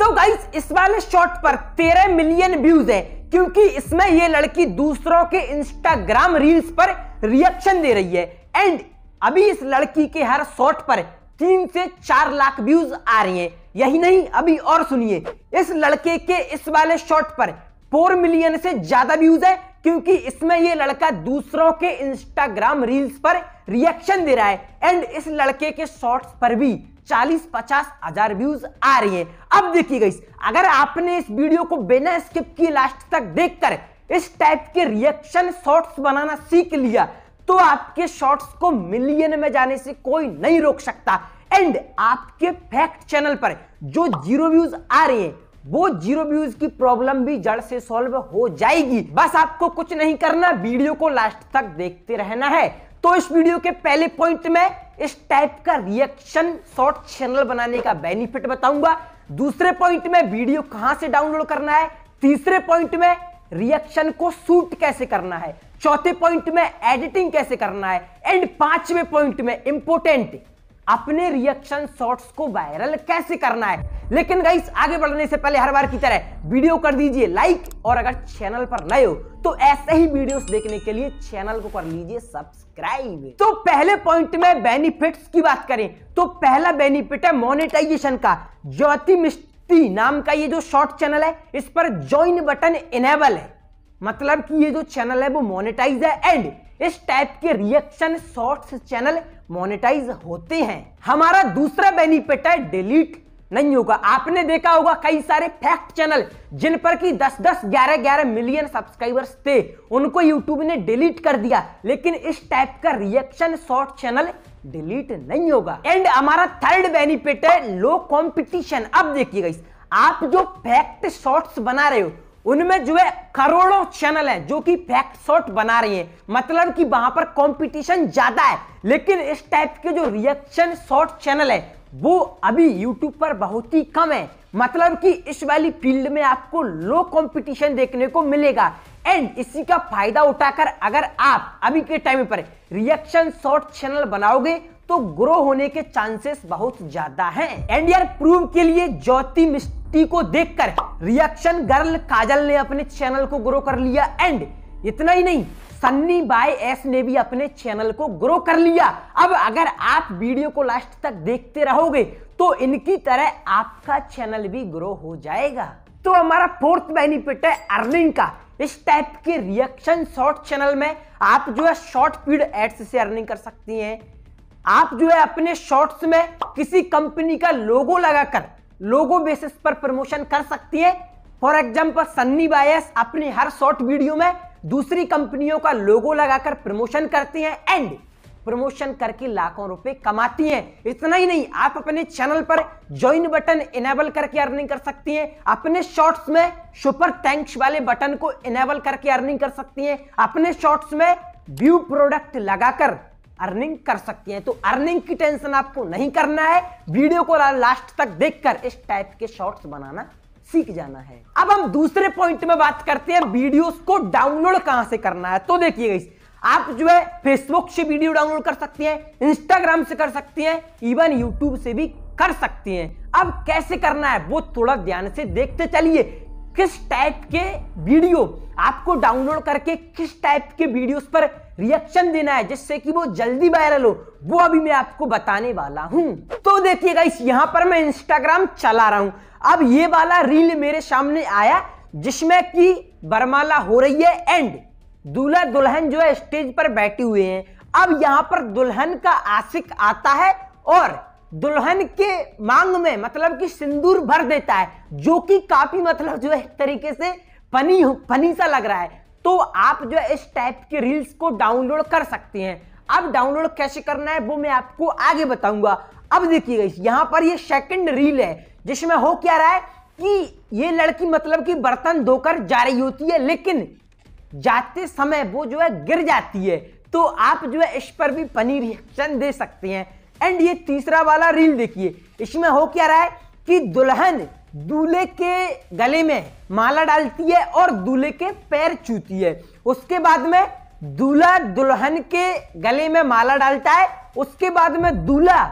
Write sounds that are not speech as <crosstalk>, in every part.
तो गाइस इस वाले शॉर्ट पर 13 मिलियन व्यूज है क्योंकि इसमें ये लड़की दूसरों के इंस्टाग्राम रील्स पर रिएक्शन दे रही है एंड अभी इस लड़की के हर शॉर्ट पर तीन से चार लाख व्यूज आ रही हैं यही नहीं अभी और सुनिए इस लड़के के इस वाले शॉर्ट पर फोर मिलियन से ज्यादा व्यूज है क्योंकि इसमें ये लड़का दूसरों के इंस्टाग्राम रील्स पर रिएक्शन दे रहा है एंड इस लड़के के शॉर्ट्स पर भी चालीस पचास हजार व्यूज आ रही है अब देखिए गई अगर आपने इस वीडियो को बिना स्किप किए लास्ट तक देखकर इस टाइप के रिएक्शन शॉर्ट्स बनाना सीख लिया तो आपके शॉर्ट्स को मिलियन में जाने से कोई नहीं रोक सकता एंड आपके फैक्ट चैनल पर जो जीरो व्यूज आ रहे हैं वो जीरो व्यूज की प्रॉब्लम भी जड़ से सॉल्व हो जाएगी बस आपको कुछ नहीं करना वीडियो को लास्ट तक देखते रहना है तो इस वीडियो के पहले पॉइंट में इस टाइप का रिएक्शन शॉर्ट चैनल बनाने का बेनिफिट बताऊंगा दूसरे पॉइंट में वीडियो कहां से डाउनलोड करना है तीसरे पॉइंट में रिएक्शन को शूट कैसे करना है चौथे पॉइंट में एडिटिंग कैसे करना है एंड पांचवें पॉइंट में इंपोर्टेंट अपने रिएक्शन शॉर्ट्स को वायरल कैसे करना है लेकिन गाइस आगे बढ़ने से पहले हर बार की तरह वीडियो कर दीजिए लाइक और अगर चैनल पर नए हो तो ऐसे ही वीडियोस देखने के लिए चैनल को कर लीजिए सब्सक्राइब तो पहले पॉइंट में बेनिफिट्स की बात करें तो पहला बेनिफिट है मोनेटाइजेशन का ज्योति मिस्टी नाम का ये जो शॉर्ट चैनल है इस पर ज्वाइन बटन इनेबल है मतलब कि ये जो चैनल है वो मोनेटाइज है एंड इस टाइप के रिएक्शन शॉर्ट्स चैनल मोनेटाइज होते हैं हमारा दूसरा बेनिफिट है डिलीट नहीं होगा आपने देखा होगा कई सारे फैक्ट चैनल जिन पर की 10-10, 11-11 मिलियन सब्सक्राइबर्स थे उनको यूट्यूब ने डिलीट कर दिया लेकिन इस टाइप का रिएक्शन शॉर्ट चैनल डिलीट नहीं होगा एंड हमारा थर्ड बेनिफिट है लो कॉम्पिटिशन अब देखिए आप जो फैक्ट शॉर्ट्स बना रहे हो उनमें जो है करोड़ों चैनल हैं जो कि फैक्ट शॉर्ट बना रही हैं मतलब कि वहां पर कंपटीशन ज्यादा है लेकिन इस टाइप के जो रिएक्शन शॉर्ट चैनल है वो अभी यूट्यूब पर बहुत ही कम है मतलब कि इस वाली फील्ड में आपको लो कंपटीशन देखने को मिलेगा एंड इसी का फायदा उठाकर अगर आप अभी के टाइम पर रिएक्शन शॉर्ट चैनल बनाओगे तो ग्रो होने के चांसेस बहुत ज्यादा हैं एंड यार प्रूव के लिए ज्योति मिस्टी को देखकर रिएक्शन गर्ल काजल ने अपने चैनल को ग्रो कर लिया एंड इतना ही नहीं सन्नी बाय एस ने भी अपने चैनल को ग्रो कर लिया अब अगर आप वीडियो को लास्ट तक देखते रहोगे तो इनकी तरह आपका चैनल भी ग्रो हो जाएगा तो हमारा फोर्थ बेनिफिट है अर्निंग का इस टाइप के रिएक्शन शॉर्ट चैनल में आप जो है शॉर्ट फीड एड्स से अर्निंग कर सकती हैं आप जो है अपने शॉर्ट्स में किसी कंपनी का लोगो लगाकर लोगो बेसिस पर प्रमोशन कर सकती है फॉर एग्जाम्पल सन्नी बायस अपनी हर शॉर्ट वीडियो में दूसरी कंपनियों का लोगो लगाकर प्रमोशन करती हैं एंड प्रमोशन करके लाखों रुपए कमाती हैं इतना ही नहीं आप अपने चैनल पर ज्वाइन बटन इनेबल करके अर्निंग कर सकती हैं अपने शॉर्ट्स में सुपर थैंक्स वाले बटन को इनेबल करके अर्निंग कर सकती हैं अपने शॉर्ट्स में व्यू प्रोडक्ट लगाकर अर्निंग कर सकती हैं तो अर्निंग की टेंशन आपको नहीं करना है वीडियो को लास्ट तक देखकर इस टाइप के शॉर्ट्स बनाना सीख जाना है अब हम दूसरे पॉइंट में बात करते हैं वीडियोस को डाउनलोड कहां से करना है तो देखिए आप जो है फेसबुक से वीडियो डाउनलोड कर सकते हैं इंस्टाग्राम से कर सकते हैं इवन यूट्यूब से भी कर सकते हैं अब कैसे करना है वो थोड़ा ध्यान से देखते चलिए किस टाइप के वीडियो आपको डाउनलोड करके किस टाइप के वीडियोस पर रिएक्शन देना है जिससे कि वो जल्दी वायरल हो वो अभी मैं आपको बताने वाला हूं तो देखिएगा इस यहां पर मैं इंस्टाग्राम चला रहा हूं अब ये वाला रील मेरे सामने आया जिसमें कि बरमाला हो रही है एंड दूल्हा दुल्हन जो है स्टेज पर बैठे हुए हैं अब यहां पर दुल्हन का आशिक आता है और दुल्हन के मांग में मतलब कि सिंदूर भर देता है जो कि काफी मतलब जो है तरीके से पनी पनी सा लग रहा है तो आप जो है इस टाइप के रील्स को डाउनलोड कर सकते हैं अब डाउनलोड कैसे करना है वो मैं आपको आगे बताऊंगा अब देखिए यहां पर ये सेकंड रील है जिसमें हो क्या रहा है कि ये लड़की मतलब कि बर्तन धोकर जा रही होती है लेकिन जाते समय वो जो है गिर जाती है तो आप जो है इस पर भी पनी रिएक्शन दे सकते हैं एंड ये तीसरा वाला रील देखिए इसमें हो क्या रहा है कि दुल्हन दूल्हे के गले में माला डालती है और दूल्हे के पैर चूती है उसके बाद में दूल्हा दुल्हन के गले में माला डालता है उसके बाद में दूल्हा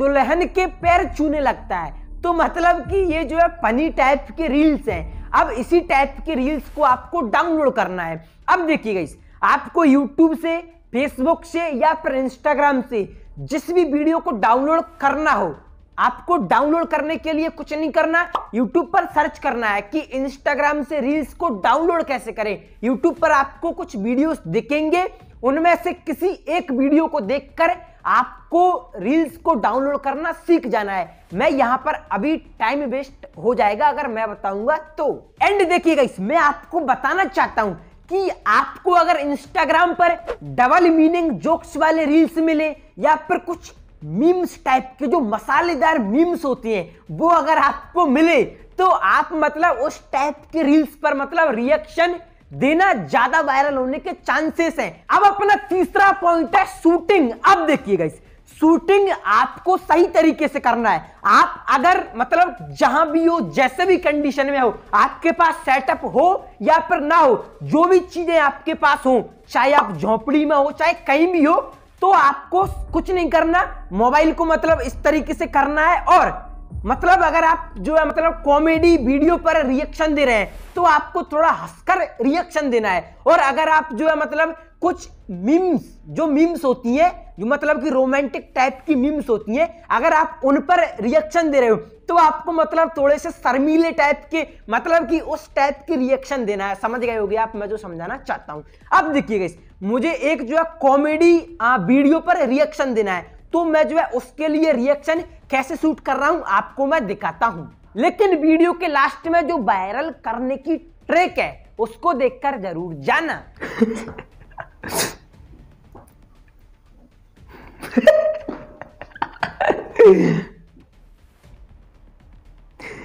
दुल्हन के पैर चूने लगता है तो मतलब कि ये जो है फनी टाइप के रील्स हैं अब इसी टाइप के रील्स को आपको डाउनलोड करना है अब देखिएगा इस आपको यूट्यूब से फेसबुक से या फिर इंस्टाग्राम से जिस भी वीडियो को डाउनलोड करना हो आपको डाउनलोड करने के लिए कुछ नहीं करना YouTube पर सर्च करना है कि Instagram से रील्स को डाउनलोड कैसे करें YouTube पर आपको कुछ वीडियोस दिखेंगे उनमें से किसी एक वीडियो को देखकर आपको रील्स को डाउनलोड करना सीख जाना है मैं यहां पर अभी टाइम वेस्ट हो जाएगा अगर मैं बताऊंगा तो एंड देखिएगा इसमें आपको बताना चाहता हूं कि आपको अगर इंस्टाग्राम पर डबल मीनिंग जोक्स वाले रील्स मिले या फिर कुछ मीम्स टाइप के जो मसालेदार मीम्स होती हैं वो अगर आपको मिले तो आप मतलब उस टाइप के रील्स पर मतलब रिएक्शन देना ज्यादा वायरल होने के चांसेस हैं अब अपना तीसरा पॉइंट है शूटिंग अब देखिएगा इस शूटिंग आपको सही तरीके से करना है आप अगर मतलब जहां भी हो जैसे भी कंडीशन में हो आपके पास सेटअप हो या फिर ना हो जो भी चीजें आपके पास हो चाहे आप झोपड़ी में हो चाहे कहीं भी हो तो आपको कुछ नहीं करना मोबाइल को मतलब इस तरीके से करना है और मतलब अगर आप जो है मतलब कॉमेडी वीडियो पर रिएक्शन दे रहे हैं तो आपको थोड़ा हंसकर रिएक्शन देना है और अगर आप जो है मतलब कुछ मीम्स जो मीम्स होती हैं जो मतलब कि रोमांटिक टाइप की मीम्स होती हैं अगर आप उन पर रिएक्शन दे रहे हो तो आपको मतलब थोड़े से शर्मीले टाइप के मतलब कि उस टाइप की रिएक्शन देना है समझ गए होगी आप मैं जो समझाना चाहता हूं अब देखिएगा मुझे एक जो है कॉमेडी वीडियो पर रिएक्शन देना है तो मैं जो है उसके लिए रिएक्शन कैसे शूट कर रहा हूं आपको मैं दिखाता हूं लेकिन वीडियो के लास्ट में जो वायरल करने की ट्रिक है उसको देखकर जरूर जाना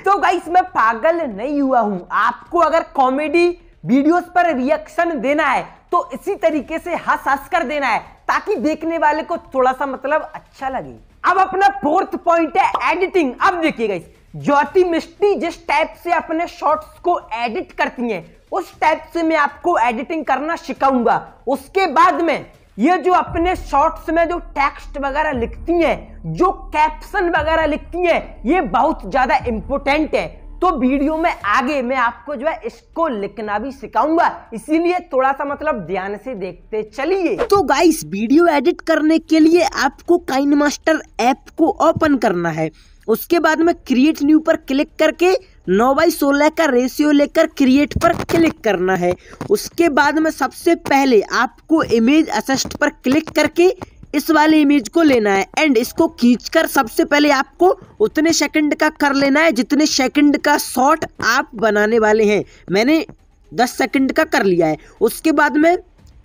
तो गाइस मैं पागल नहीं हुआ हूं आपको अगर कॉमेडी वीडियोस पर रिएक्शन देना है तो इसी तरीके से हंस हंस कर देना है ताकि देखने वाले को थोड़ा सा मतलब अच्छा लगे अब अपना फोर्थ पॉइंट है एडिटिंग अब देखिएगा इस ज्योति मिस्टी जिस टाइप से अपने शॉर्ट्स को एडिट करती हैं उस टाइप से मैं आपको एडिटिंग करना सिखाऊंगा उसके बाद में ये जो अपने शॉर्ट्स में जो टेक्स्ट वगैरह लिखती हैं जो कैप्शन वगैरह लिखती हैं ये बहुत ज़्यादा इंपॉर्टेंट है तो वीडियो में आगे मैं आपको जो है इसको लिखना भी सिखाऊंगा इसीलिए थोड़ा सा मतलब ध्यान से देखते चलिए तो गाइस वीडियो एडिट करने के लिए आपको काइन मास्टर ऐप को ओपन करना है उसके बाद में क्रिएट न्यू पर क्लिक करके नौ बाई सोलह का रेशियो लेकर क्रिएट पर क्लिक करना है उसके बाद में सबसे पहले आपको इमेज असिस्ट पर क्लिक करके इस वाले इमेज को लेना है एंड इसको खींचकर सबसे पहले आपको उतने सेकंड का कर लेना है जितने सेकंड का शॉट आप बनाने वाले हैं मैंने दस सेकंड का कर लिया है उसके बाद में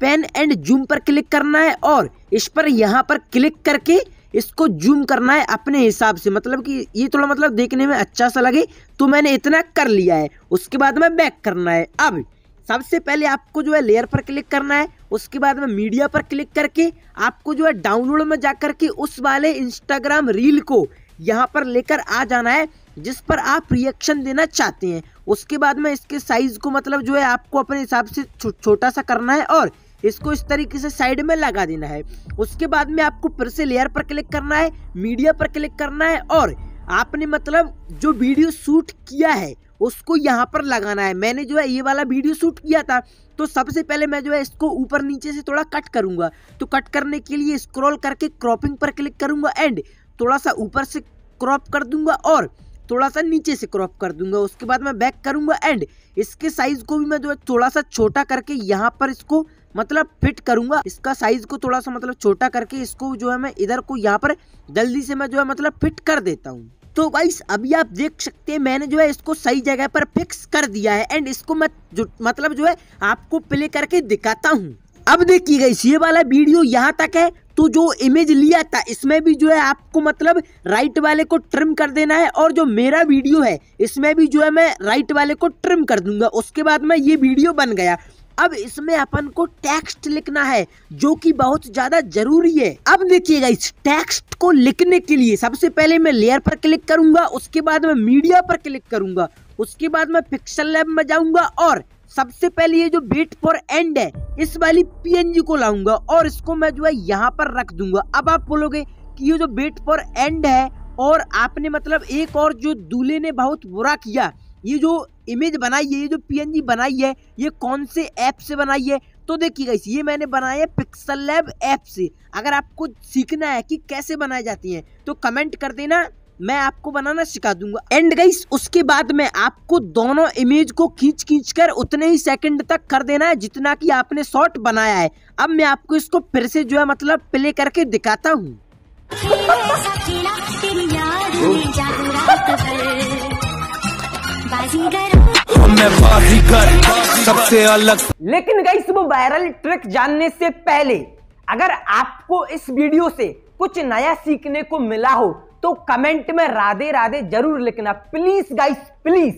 पेन एंड जूम पर क्लिक करना है और इस पर यहाँ पर क्लिक करके इसको जूम करना है अपने हिसाब से मतलब कि ये थोड़ा मतलब देखने में अच्छा सा लगे तो मैंने इतना कर लिया है उसके बाद में बैक करना है अब सबसे पहले आपको जो है लेयर पर क्लिक करना है उसके बाद में मीडिया पर क्लिक करके आपको जो है डाउनलोड में जा के उस वाले इंस्टाग्राम रील को यहाँ पर लेकर आ जाना है जिस पर आप रिएक्शन देना चाहते हैं उसके बाद में इसके साइज़ को मतलब जो है आपको अपने हिसाब से छो, छोटा सा करना है और इसको इस तरीके से साइड में लगा देना है उसके बाद में आपको फिर से लेयर पर क्लिक करना है मीडिया पर क्लिक करना है और आपने मतलब जो वीडियो शूट किया है उसको यहाँ पर लगाना है मैंने जो है ये वाला वीडियो शूट किया था तो सबसे पहले मैं जो है इसको ऊपर नीचे से थोड़ा कट करूँगा तो कट करने के लिए स्क्रॉल करके क्रॉपिंग पर क्लिक करूँगा एंड थोड़ा सा ऊपर से क्रॉप कर दूंगा और थोड़ा सा नीचे से क्रॉप कर दूंगा उसके बाद मैं बैक करूंगा एंड इसके साइज को भी मैं जो है थोड़ा सा छोटा करके यहाँ पर इसको मतलब फिट करूंगा इसका साइज को थोड़ा सा मतलब छोटा करके इसको जो है मैं इधर को यहाँ पर जल्दी से मैं जो है मतलब फिट कर देता हूँ तो वाइस अभी आप देख सकते हैं मैंने जो है इसको सही जगह पर फिक्स कर दिया है एंड इसको मैं जो मतलब जो है आपको प्ले करके दिखाता हूँ अब देखिए गई ये वाला वीडियो यहाँ तक है तो जो इमेज लिया था इसमें भी जो है आपको मतलब राइट वाले को ट्रिम कर देना है और जो मेरा वीडियो है इसमें भी जो है मैं राइट वाले को ट्रिम कर दूंगा उसके बाद में ये वीडियो बन गया अब इसमें अपन को टेक्स्ट लिखना है जो कि बहुत ज्यादा जरूरी है अब देखिएगा इस टेक्स्ट को लिखने के लिए सबसे पहले मैं लेयर पर क्लिक करूंगा उसके बाद मैं मीडिया पर क्लिक करूंगा उसके बाद मैं पिक्सल लैब में जाऊंगा और सबसे पहले ये जो बीट फॉर एंड है इस वाली पीएनजी को लाऊंगा और इसको मैं जो है यहाँ पर रख दूंगा अब आप बोलोगे कि ये जो बीट फॉर एंड है और आपने मतलब एक और जो दूल्हे ने बहुत बुरा किया ये जो इमेज बनाई है ये जो पीएनजी बनाई है ये कौन से ऐप से बनाई है तो देखिए गाइस ये मैंने बनाया है पिक्सल लैब ऐप से अगर आपको सीखना है कि कैसे बनाई जाती हैं तो कमेंट कर देना मैं आपको बनाना सिखा दूंगा एंड गाइस उसके बाद में आपको दोनों इमेज को खींच खींच कर उतने ही सेकंड तक कर देना है जितना कि आपने शॉर्ट बनाया है अब मैं आपको इसको फिर से जो है मतलब प्ले करके दिखाता हूँ <laughs> सबसे अलग लेकिन गई वो वायरल ट्रिक जानने से पहले अगर आपको इस वीडियो से कुछ नया सीखने को मिला हो तो कमेंट में राधे राधे जरूर लिखना प्लीज गाइस प्लीज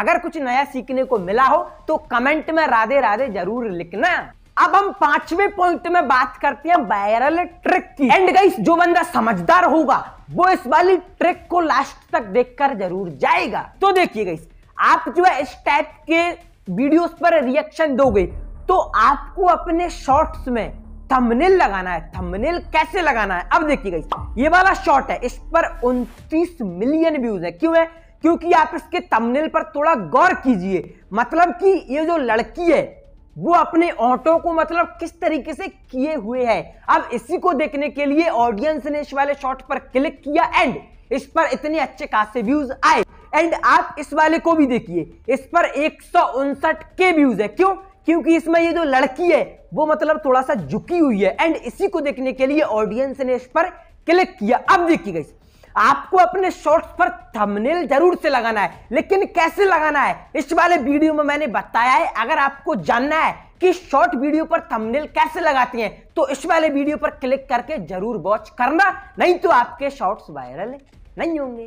अगर कुछ नया सीखने को मिला हो तो कमेंट में राधे राधे जरूर लिखना अब हम पांचवे पॉइंट में बात करते हैं वायरल ट्रिक की एंड गाइस जो बंदा समझदार होगा वो इस वाली ट्रिक को लास्ट तक देखकर जरूर जाएगा तो देखिए गाइस आप जो है इस टाइप के वीडियोस पर रिएक्शन दोगे तो आपको अपने शॉर्ट्स में थंबनेल लगाना है थंबनेल कैसे लगाना है अब देखिए गई ये वाला शॉर्ट है इस पर 29 मिलियन व्यूज है क्यों है क्योंकि आप इसके थंबनेल पर थोड़ा गौर कीजिए मतलब कि ये जो लड़की है वो अपने ऑटो को मतलब किस तरीके से किए हुए है अब इसी को देखने के लिए ऑडियंस ने इस वाले शॉर्ट पर क्लिक किया एंड इस पर इतने अच्छे खासे व्यूज आए एंड आप इस वाले को भी देखिए इस पर एक के व्यूज है क्यों क्योंकि इसमें ये जो लड़की है वो मतलब थोड़ा सा झुकी हुई है एंड इसी को देखने के लिए ऑडियंस ने इस पर क्लिक किया अब देखिए गई आपको अपने शॉर्ट्स पर थंबनेल जरूर से लगाना है लेकिन कैसे लगाना है इस वाले वीडियो में मैंने बताया है अगर आपको जानना है कि शॉर्ट वीडियो पर थंबनेल कैसे लगाते हैं तो इस वाले वीडियो पर क्लिक करके जरूर वॉच करना नहीं तो आपके शॉर्ट्स वायरल नहीं होंगे